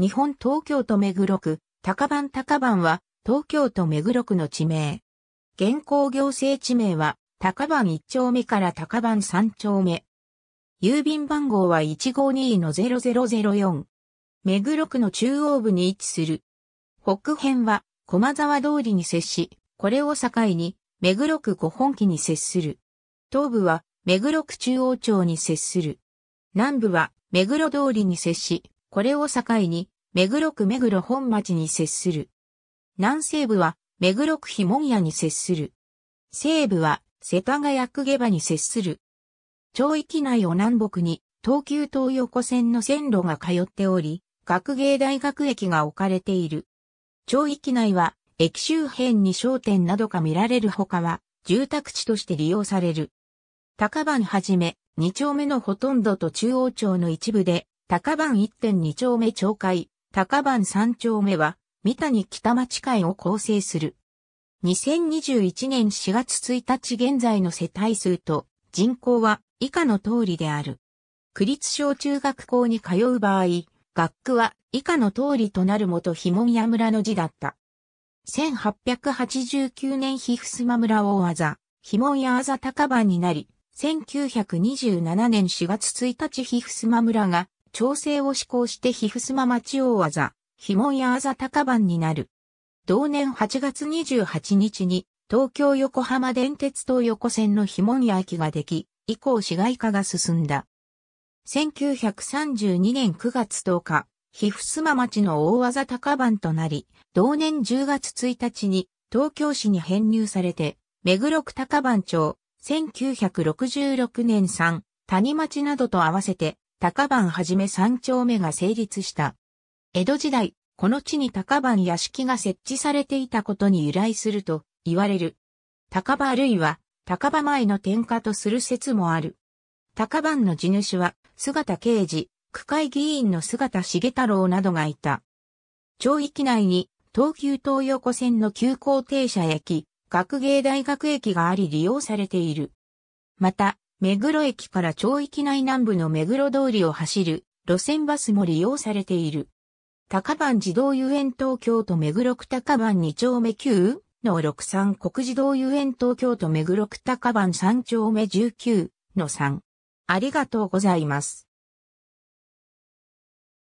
日本東京都目黒区、高番高番は、東京都目黒区の地名。現行行政地名は、高番1丁目から高番3丁目。郵便番号は152-0004。目黒区の中央部に位置する。北辺は、駒沢通りに接し、これを境に、目黒区古本木に接する。東部は、目黒区中央町に接する。南部は、目黒通りに接し、これを境に、目黒区目黒本町に接する。南西部は目黒区碑文谷に接する。西部は世田谷区下場に接する。町域内を南北に東急東横線の線路が通っており、学芸大学駅が置かれている。町域内は駅周辺に商店などが見られるほかは、住宅地として利用される。高番はじめ、2丁目のほとんどと中央町の一部で、高番1.2丁目町会、高番三丁目は、三谷北町会を構成する。2021年4月1日現在の世帯数と人口は以下の通りである。区立小中学校に通う場合、学区は以下の通りとなる元ひもや村の字だった。1889年ひふすま村大あざ、ひもやあざ高番になり、1927年4月1日ひふすま村が調整を施行して皮膚すままちおわざ、ひもやあざ高番になる。同年8月28日に、東京横浜電鉄東横線のひもや駅ができ、以降市街化が進んだ。1932年9月10日、皮膚すま町の大技高番となり、同年10月1日に東京市に編入されて、目黒区高番町、1966年3、谷町などと合わせて高番はじめ三丁目が成立した。江戸時代、この地に高番屋敷が設置されていたことに由来すると言われる。高場あるいは高場前の天下とする説もある。高番の地主は姿刑事、区会議員の姿重太郎などがいた。町域内に東急東横線の急行停車駅、学芸大学駅があり利用されている。また、目黒駅から町域内南部の目黒通りを走る路線バスも利用されている。高番児童遊園東京都目黒区高番2丁目9の63国児童遊園東京都目黒区高番3丁目19の3。ありがとうございます。